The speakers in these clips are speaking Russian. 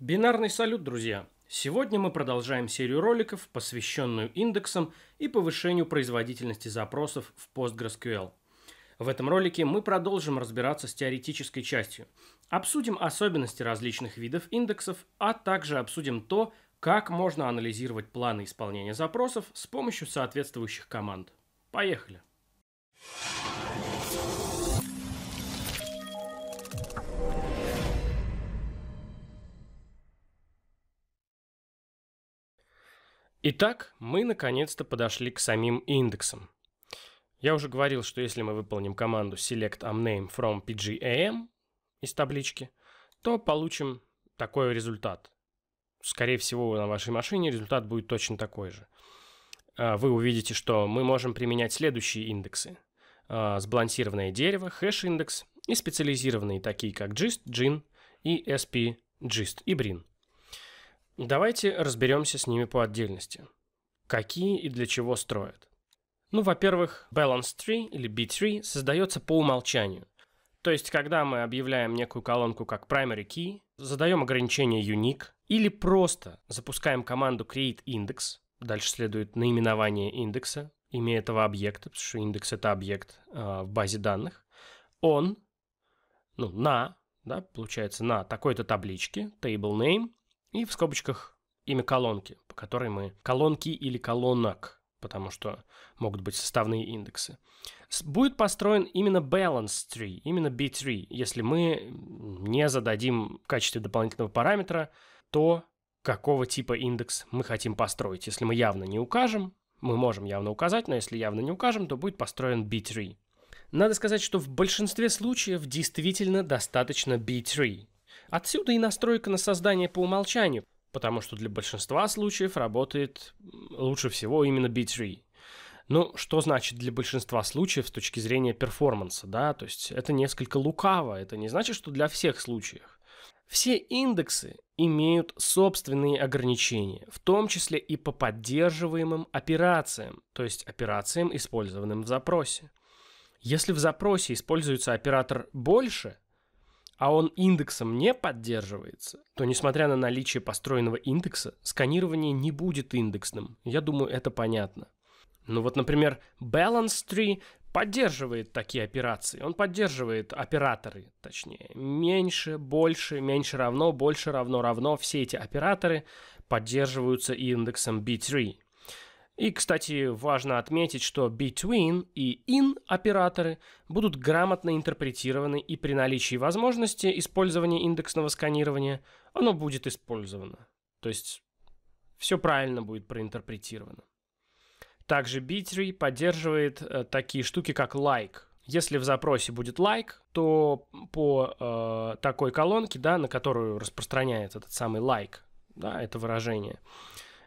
Бинарный салют, друзья! Сегодня мы продолжаем серию роликов, посвященную индексам и повышению производительности запросов в PostgreSQL. В этом ролике мы продолжим разбираться с теоретической частью. Обсудим особенности различных видов индексов, а также обсудим то, как можно анализировать планы исполнения запросов с помощью соответствующих команд. Поехали! Поехали! Итак, мы наконец-то подошли к самим индексам. Я уже говорил, что если мы выполним команду select amname from pgam из таблички, то получим такой результат. Скорее всего, на вашей машине результат будет точно такой же. А, вы увидите, что мы можем применять следующие индексы. А, сбалансированное дерево, хэш-индекс и специализированные, такие как gist, gin и spgist и brin. Давайте разберемся с ними по отдельности. Какие и для чего строят? Ну, во-первых, Balance Tree или B3 создается по умолчанию. То есть, когда мы объявляем некую колонку как primary key, задаем ограничение unique или просто запускаем команду create index, дальше следует наименование индекса, имя этого объекта, потому что индекс это объект э, в базе данных, он, ну, на, да, получается, на такой-то табличке, table name, и в скобочках имя колонки, по которой мы... Колонки или колонок, потому что могут быть составные индексы. Будет построен именно balance tree, именно B3, если мы не зададим в качестве дополнительного параметра то, какого типа индекс мы хотим построить. Если мы явно не укажем, мы можем явно указать, но если явно не укажем, то будет построен B3. Надо сказать, что в большинстве случаев действительно достаточно B3. Отсюда и настройка на создание по умолчанию, потому что для большинства случаев работает лучше всего именно B3. Ну, что значит для большинства случаев с точки зрения перформанса, да? То есть это несколько лукаво, это не значит, что для всех случаев. Все индексы имеют собственные ограничения, в том числе и по поддерживаемым операциям, то есть операциям, использованным в запросе. Если в запросе используется оператор «больше», а он индексом не поддерживается, то, несмотря на наличие построенного индекса, сканирование не будет индексным. Я думаю, это понятно. Ну вот, например, Balance Tree поддерживает такие операции. Он поддерживает операторы, точнее. Меньше, больше, меньше равно, больше равно равно. Все эти операторы поддерживаются индексом B3. И, кстати, важно отметить, что between и in операторы будут грамотно интерпретированы и при наличии возможности использования индексного сканирования оно будет использовано. То есть все правильно будет проинтерпретировано. Также b поддерживает э, такие штуки, как like. Если в запросе будет like, то по э, такой колонке, да, на которую распространяется этот самый like, да, это выражение, э,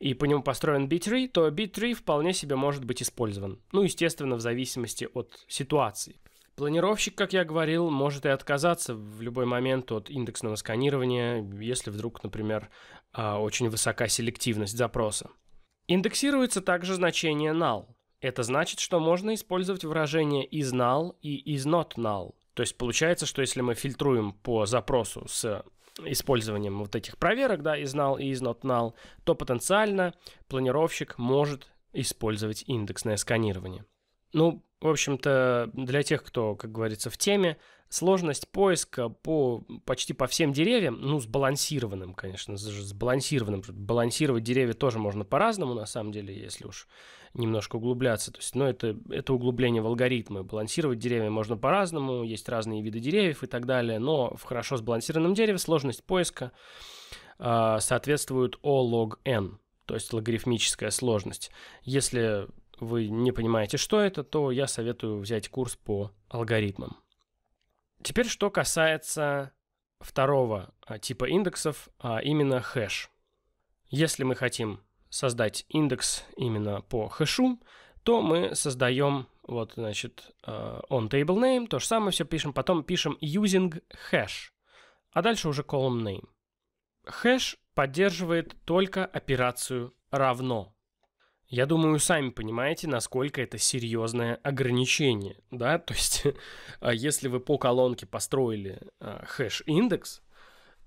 и по нему построен B-tree, то B-tree вполне себе может быть использован. Ну, естественно, в зависимости от ситуации. Планировщик, как я говорил, может и отказаться в любой момент от индексного сканирования, если вдруг, например, а, очень высока селективность запроса. Индексируется также значение null. Это значит, что можно использовать выражение is null и is not null. То есть получается, что если мы фильтруем по запросу с использованием вот этих проверок, да, is null и is not null, то потенциально планировщик может использовать индексное сканирование. Ну, в общем-то, для тех, кто, как говорится, в теме, сложность поиска по почти по всем деревьям, ну, сбалансированным, конечно, сбалансированным. Балансировать деревья тоже можно по-разному, на самом деле, если уж немножко углубляться. То есть, ну, это, это углубление в алгоритмы. Балансировать деревья можно по-разному, есть разные виды деревьев и так далее, но в хорошо сбалансированном дереве сложность поиска э, соответствует O log n, то есть логарифмическая сложность. Если вы не понимаете, что это, то я советую взять курс по алгоритмам. Теперь, что касается второго а, типа индексов, а именно хэш. Если мы хотим создать индекс именно по хэшу, то мы создаем вот, значит, э, on table name, то же самое все пишем, потом пишем using hash, а дальше уже column name. Хэш поддерживает только операцию равно. Я думаю, сами понимаете, насколько это серьезное ограничение, да, то есть э, если вы по колонке построили э, хэш-индекс,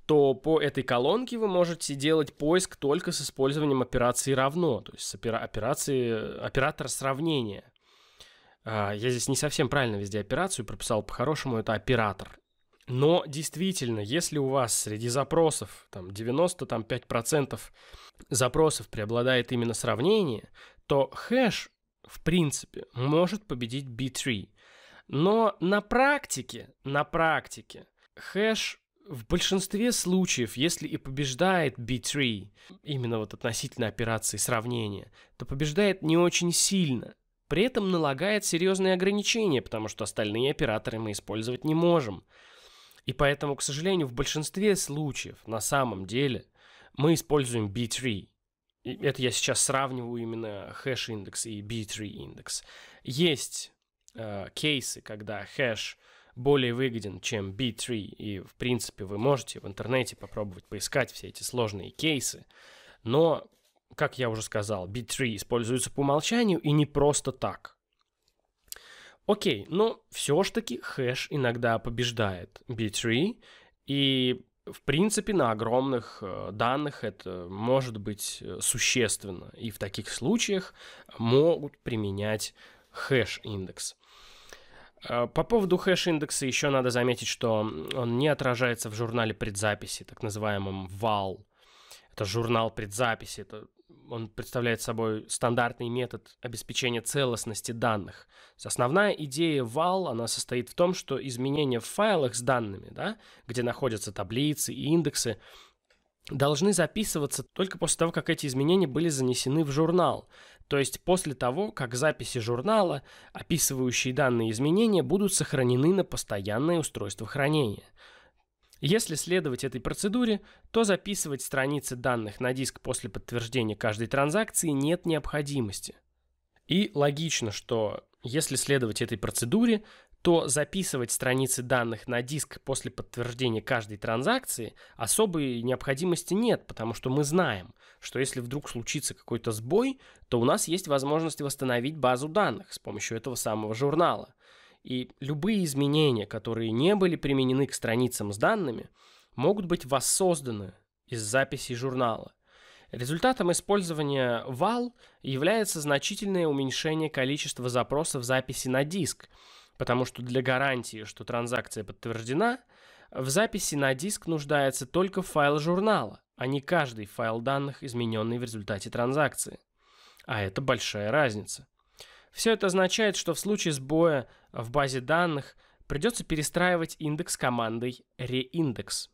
то по этой колонке вы можете делать поиск только с использованием операции «равно», то есть с опера- операции, э, оператора сравнения. А, я здесь не совсем правильно везде операцию прописал, по-хорошему это оператор. Но действительно, если у вас среди запросов там 95% запросов преобладает именно сравнение, то хэш, в принципе, может победить B3. Но на практике, на практике, хэш в большинстве случаев, если и побеждает B3, именно вот относительно операции сравнения, то побеждает не очень сильно. При этом налагает серьезные ограничения, потому что остальные операторы мы использовать не можем. И поэтому, к сожалению, в большинстве случаев на самом деле мы используем B3. И это я сейчас сравниваю именно хэш-индекс и B3 индекс. Есть э, кейсы, когда хэш... Hash более выгоден, чем B3, и, в принципе, вы можете в интернете попробовать поискать все эти сложные кейсы, но, как я уже сказал, B3 используется по умолчанию и не просто так. Окей, но все ж таки хэш иногда побеждает B3, и в принципе, на огромных э, данных это может быть э, существенно. И в таких случаях могут применять хэш-индекс. Э, по поводу хэш-индекса еще надо заметить, что он не отражается в журнале предзаписи, так называемом ВАЛ. Это журнал предзаписи, это он представляет собой стандартный метод обеспечения целостности данных. Основная идея вал, она состоит в том, что изменения в файлах с данными, да, где находятся таблицы и индексы, должны записываться только после того, как эти изменения были занесены в журнал. То есть после того, как записи журнала, описывающие данные изменения, будут сохранены на постоянное устройство хранения. Если следовать этой процедуре, то записывать страницы данных на диск после подтверждения каждой транзакции нет необходимости. И логично, что если следовать этой процедуре, то записывать страницы данных на диск после подтверждения каждой транзакции особой необходимости нет, потому что мы знаем, что если вдруг случится какой-то сбой, то у нас есть возможность восстановить базу данных с помощью этого самого журнала. И любые изменения, которые не были применены к страницам с данными, могут быть воссозданы из записей журнала. Результатом использования вал является значительное уменьшение количества запросов записи на диск – потому что для гарантии, что транзакция подтверждена, в записи на диск нуждается только файл журнала, а не каждый файл данных, измененный в результате транзакции. А это большая разница. Все это означает, что в случае сбоя в базе данных придется перестраивать индекс командой reIndex.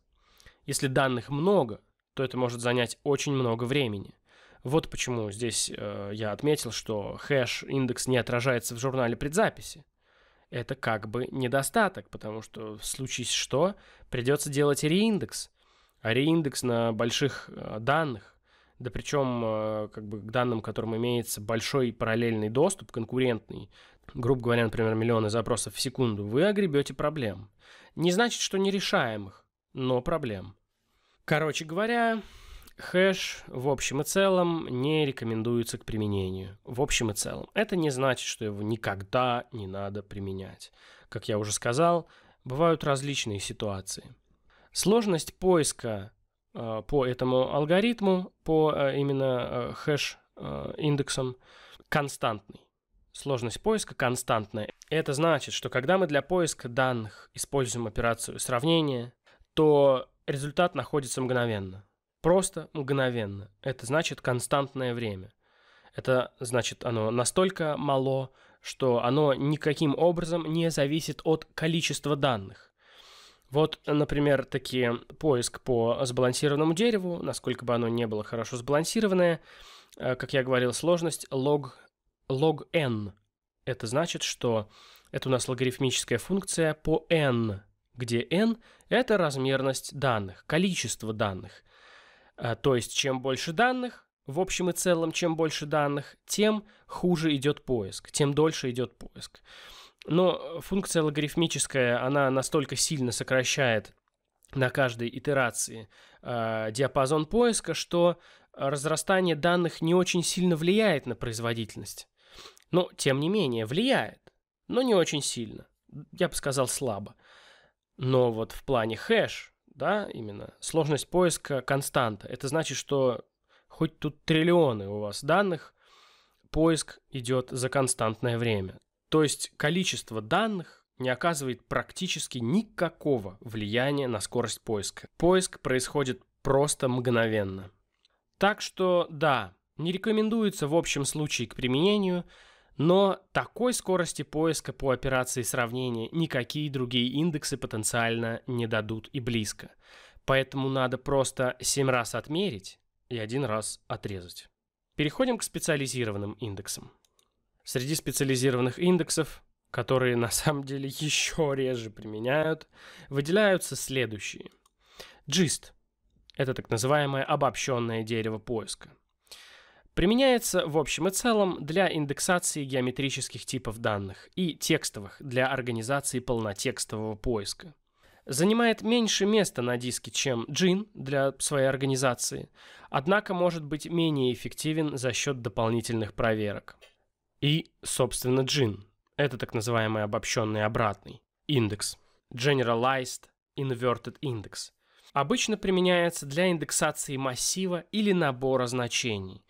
Если данных много, то это может занять очень много времени. Вот почему здесь э, я отметил, что хэш индекс не отражается в журнале предзаписи это как бы недостаток, потому что в случае что придется делать реиндекс. А реиндекс на больших э, данных, да причем э, как бы к данным, к которым имеется большой параллельный доступ, конкурентный, грубо говоря, например, миллионы запросов в секунду, вы огребете проблем. Не значит, что нерешаемых, но проблем. Короче говоря, Хэш в общем и целом не рекомендуется к применению. В общем и целом. Это не значит, что его никогда не надо применять. Как я уже сказал, бывают различные ситуации. Сложность поиска э, по этому алгоритму, по э, именно э, хэш э, индексам, константный. Сложность поиска константная. Это значит, что когда мы для поиска данных используем операцию сравнения, то результат находится мгновенно. Просто мгновенно. Это значит константное время. Это значит, оно настолько мало, что оно никаким образом не зависит от количества данных. Вот, например, такие поиск по сбалансированному дереву, насколько бы оно не было хорошо сбалансированное, э, как я говорил, сложность log, log n. Это значит, что это у нас логарифмическая функция по n, где n – это размерность данных, количество данных – Э, то есть, чем больше данных, в общем и целом, чем больше данных, тем хуже идет поиск, тем дольше идет поиск. Но функция логарифмическая, она настолько сильно сокращает на каждой итерации э, диапазон поиска, что разрастание данных не очень сильно влияет на производительность. Но, тем не менее, влияет, но не очень сильно. Я бы сказал, слабо. Но вот в плане хэш да, именно, сложность поиска константа. Это значит, что хоть тут триллионы у вас данных, поиск идет за константное время. То есть количество данных не оказывает практически никакого влияния на скорость поиска. Поиск происходит просто мгновенно. Так что да, не рекомендуется в общем случае к применению – но такой скорости поиска по операции сравнения никакие другие индексы потенциально не дадут и близко. Поэтому надо просто 7 раз отмерить и один раз отрезать. Переходим к специализированным индексам. Среди специализированных индексов, которые на самом деле еще реже применяют, выделяются следующие. GIST – это так называемое обобщенное дерево поиска. Применяется в общем и целом для индексации геометрических типов данных и текстовых для организации полнотекстового поиска. Занимает меньше места на диске, чем Джин для своей организации, однако может быть менее эффективен за счет дополнительных проверок. И, собственно, Джин – Это так называемый обобщенный обратный индекс. Generalized Inverted Index. Обычно применяется для индексации массива или набора значений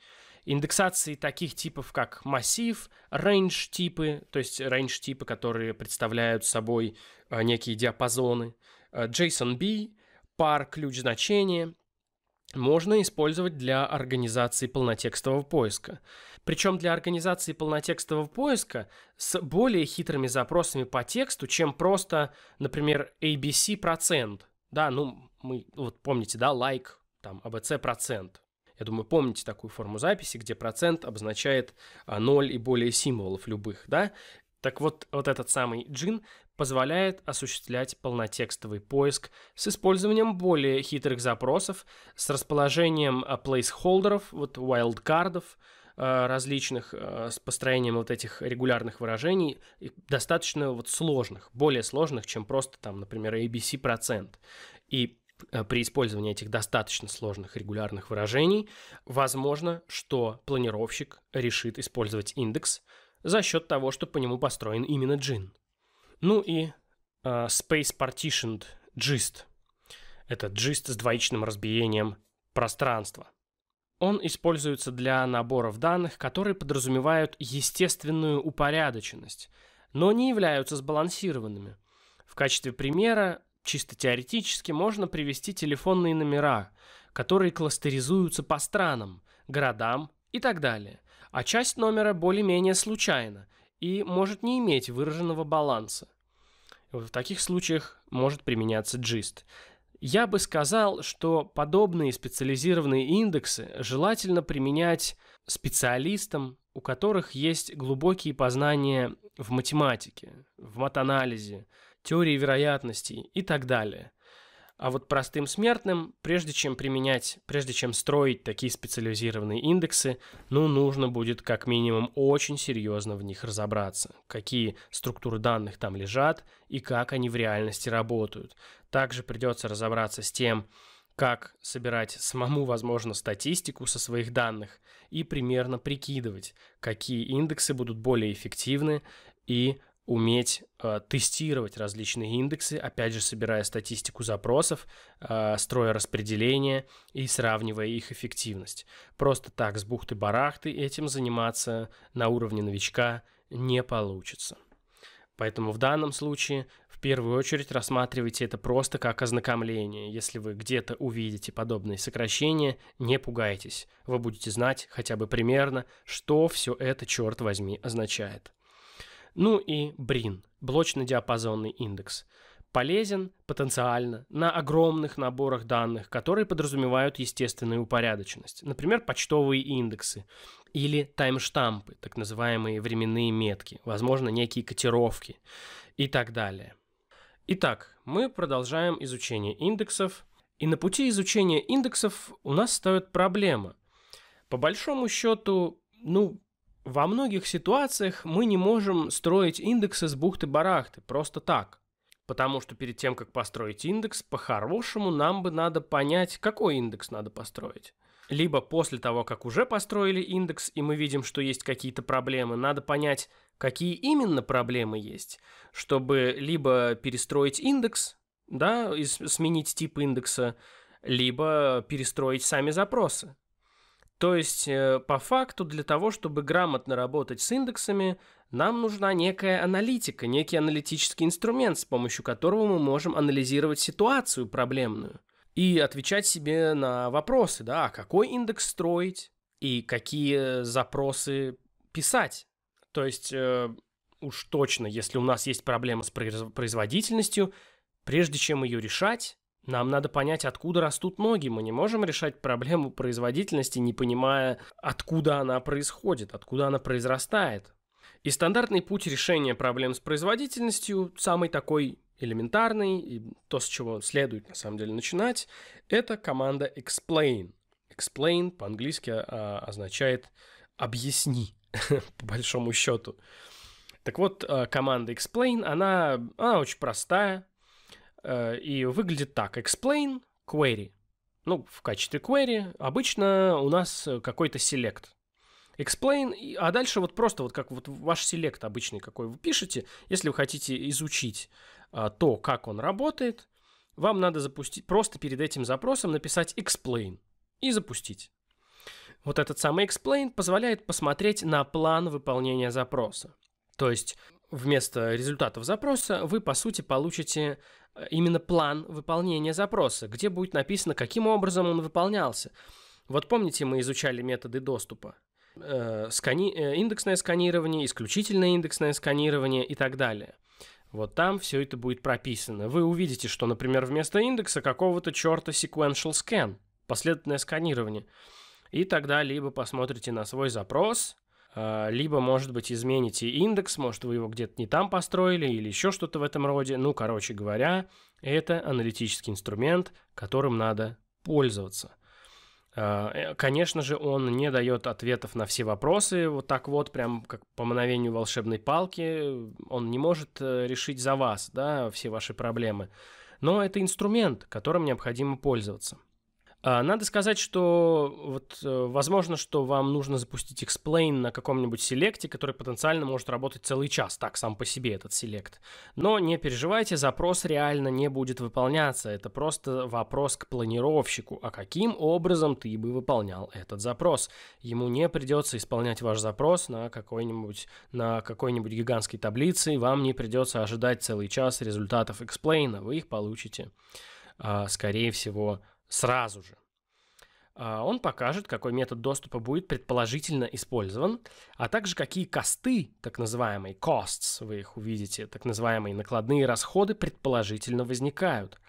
индексации таких типов, как массив, range типы, то есть range типы, которые представляют собой э, некие диапазоны, JSONB, пар ключ значения, можно использовать для организации полнотекстового поиска. Причем для организации полнотекстового поиска с более хитрыми запросами по тексту, чем просто, например, ABC процент. Да, ну, мы, вот помните, да, like, там, ABC процент. Я думаю, помните такую форму записи, где процент обозначает 0 а, и более символов любых, да? Так вот, вот этот самый джин позволяет осуществлять полнотекстовый поиск с использованием более хитрых запросов, с расположением плейсхолдеров, а, вот вайлдкардов, а, различных с построением вот этих регулярных выражений достаточно вот сложных, более сложных, чем просто там, например, ABC процент. И Э, при использовании этих достаточно сложных регулярных выражений, возможно, что планировщик решит использовать индекс за счет того, что по нему построен именно джин. Ну и э, Space Partitioned Gist. Это gist с двоичным разбиением пространства. Он используется для наборов данных, которые подразумевают естественную упорядоченность, но не являются сбалансированными. В качестве примера чисто теоретически можно привести телефонные номера, которые кластеризуются по странам, городам и так далее, а часть номера более-менее случайна и может не иметь выраженного баланса. В таких случаях может применяться GIST. Я бы сказал, что подобные специализированные индексы желательно применять специалистам, у которых есть глубокие познания в математике, в матанализе, теории вероятностей и так далее. А вот простым смертным, прежде чем применять, прежде чем строить такие специализированные индексы, ну, нужно будет как минимум очень серьезно в них разобраться. Какие структуры данных там лежат и как они в реальности работают. Также придется разобраться с тем, как собирать самому, возможно, статистику со своих данных и примерно прикидывать, какие индексы будут более эффективны и уметь э, тестировать различные индексы, опять же, собирая статистику запросов, э, строя распределение и сравнивая их эффективность. Просто так с бухты-барахты этим заниматься на уровне новичка не получится. Поэтому в данном случае в первую очередь рассматривайте это просто как ознакомление. Если вы где-то увидите подобные сокращения, не пугайтесь. Вы будете знать хотя бы примерно, что все это, черт возьми, означает. Ну и Брин, блочно-диапазонный индекс. Полезен потенциально на огромных наборах данных, которые подразумевают естественную упорядоченность. Например, почтовые индексы или таймштампы, так называемые временные метки, возможно, некие котировки и так далее. Итак, мы продолжаем изучение индексов. И на пути изучения индексов у нас стоит проблема. По большому счету, ну, во многих ситуациях мы не можем строить индексы с бухты-барахты, просто так. Потому что перед тем, как построить индекс, по-хорошему нам бы надо понять, какой индекс надо построить. Либо после того, как уже построили индекс, и мы видим, что есть какие-то проблемы, надо понять, какие именно проблемы есть, чтобы либо перестроить индекс, да, и сменить тип индекса, либо перестроить сами запросы. То есть, э, по факту, для того, чтобы грамотно работать с индексами, нам нужна некая аналитика, некий аналитический инструмент, с помощью которого мы можем анализировать ситуацию проблемную и отвечать себе на вопросы, да, а какой индекс строить и какие запросы писать. То есть, э, уж точно, если у нас есть проблема с производительностью, прежде чем ее решать, нам надо понять, откуда растут ноги. Мы не можем решать проблему производительности, не понимая, откуда она происходит, откуда она произрастает. И стандартный путь решения проблем с производительностью, самый такой элементарный, и то, с чего следует на самом деле начинать, это команда explain. Explain по-английски а, означает объясни, по большому счету. Так вот, а, команда explain, она, она очень простая, Э, и выглядит так. Explain query. Ну, в качестве query обычно у нас э, какой-то select. Explain, а дальше вот просто вот как вот ваш селект обычный, какой вы пишете, если вы хотите изучить э, то, как он работает, вам надо запустить, просто перед этим запросом написать explain и запустить. Вот этот самый explain позволяет посмотреть на план выполнения запроса. То есть вместо результатов запроса вы, по сути, получите э, именно план выполнения запроса, где будет написано, каким образом он выполнялся. Вот помните, мы изучали методы доступа? Э, скани... Э, индексное сканирование, исключительное индексное сканирование и так далее. Вот там все это будет прописано. Вы увидите, что, например, вместо индекса какого-то черта sequential scan, последовательное сканирование. И тогда либо посмотрите на свой запрос, а, либо, может быть, измените индекс, может, вы его где-то не там построили или еще что-то в этом роде. Ну, короче говоря, это аналитический инструмент, которым надо пользоваться. А, э, конечно же, он не дает ответов на все вопросы, вот так вот, прям как по мановению волшебной палки, он не может э, решить за вас, да, все ваши проблемы. Но это инструмент, которым необходимо пользоваться. А, надо сказать, что вот, э, возможно, что вам нужно запустить Explain на каком-нибудь селекте, который потенциально может работать целый час, так сам по себе этот селект. Но не переживайте, запрос реально не будет выполняться. Это просто вопрос к планировщику, а каким образом ты бы выполнял этот запрос. Ему не придется исполнять ваш запрос на какой-нибудь на какой-нибудь гигантской таблице, вам не придется ожидать целый час результатов Explain, вы их получите, а, скорее всего, сразу же. А, он покажет, какой метод доступа будет предположительно использован, а также какие косты, так называемые costs, вы их увидите, так называемые накладные расходы предположительно возникают.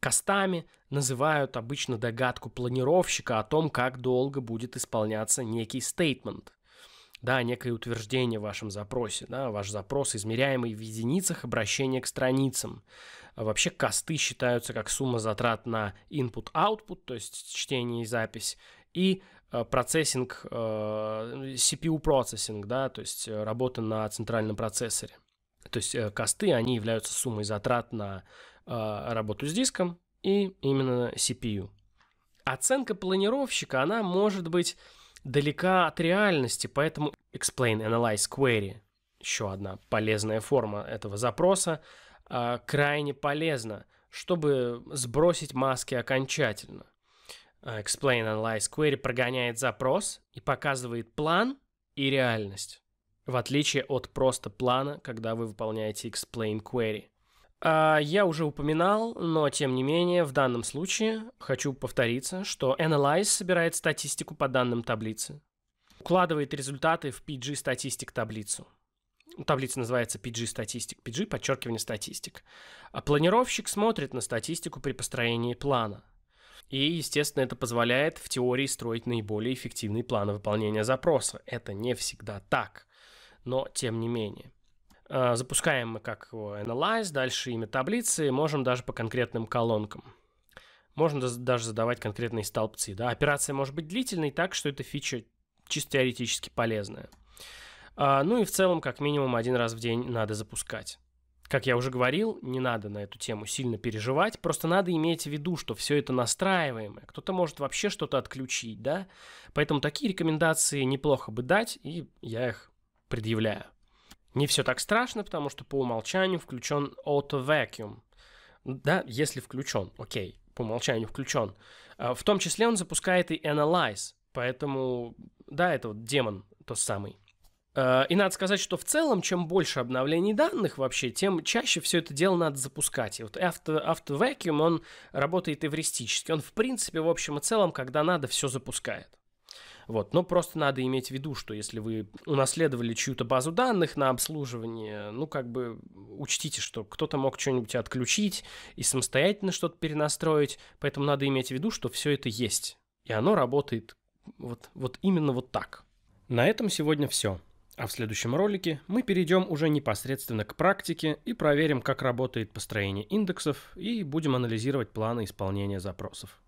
Костами называют обычно догадку планировщика о том, как долго будет исполняться некий statement, да, некое утверждение в вашем запросе, да, ваш запрос, измеряемый в единицах обращения к страницам. А вообще косты считаются как сумма затрат на input-output, то есть чтение и запись, и э, процессинг, CPU э, процессинг, да, то есть э, работа на центральном процессоре. То есть косты, они являются суммой затрат на работу с диском и именно CPU. Оценка планировщика, она может быть далека от реальности, поэтому explain analyze query еще одна полезная форма этого запроса – а, крайне полезно, чтобы сбросить маски окончательно. А, Explain Analyze Query прогоняет запрос и показывает план и реальность, в отличие от просто плана, когда вы выполняете Explain Query. А, я уже упоминал, но тем не менее в данном случае хочу повториться, что Analyze собирает статистику по данным таблицы, укладывает результаты в PG-статистик таблицу – Таблица называется PG статистик. PG подчеркивание статистик. А планировщик смотрит на статистику при построении плана. И, естественно, это позволяет в теории строить наиболее эффективный план выполнения запроса. Это не всегда так, но тем не менее. А, запускаем мы как его Analyze, дальше имя таблицы, можем даже по конкретным колонкам. Можно даже задавать конкретные столбцы. Да? Операция может быть длительной, так что эта фича чисто теоретически полезная. А, ну и в целом, как минимум, один раз в день надо запускать. Как я уже говорил, не надо на эту тему сильно переживать, просто надо иметь в виду, что все это настраиваемое. Кто-то может вообще что-то отключить, да? Поэтому такие рекомендации неплохо бы дать, и я их предъявляю. Не все так страшно, потому что по умолчанию включен Auto Vacuum. Да, если включен, окей, по умолчанию включен. А, в том числе он запускает и Analyze, поэтому, да, это вот демон тот самый. Э, и надо сказать, что в целом, чем больше обновлений данных вообще, тем чаще все это дело надо запускать. И вот After, он работает эвристически. Он, в принципе, в общем и целом, когда надо, все запускает. Вот, но просто надо иметь в виду, что если вы унаследовали чью-то базу данных на обслуживание, ну, как бы учтите, что кто-то мог что-нибудь отключить и самостоятельно что-то перенастроить, поэтому надо иметь в виду, что все это есть, и оно работает вот, вот именно вот так. На этом сегодня все. А в следующем ролике мы перейдем уже непосредственно к практике и проверим, как работает построение индексов и будем анализировать планы исполнения запросов.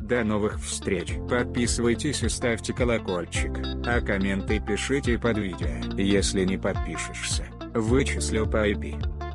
До новых встреч! Подписывайтесь и ставьте колокольчик, а комменты пишите под видео. Если не подпишешься, вычислю по IP.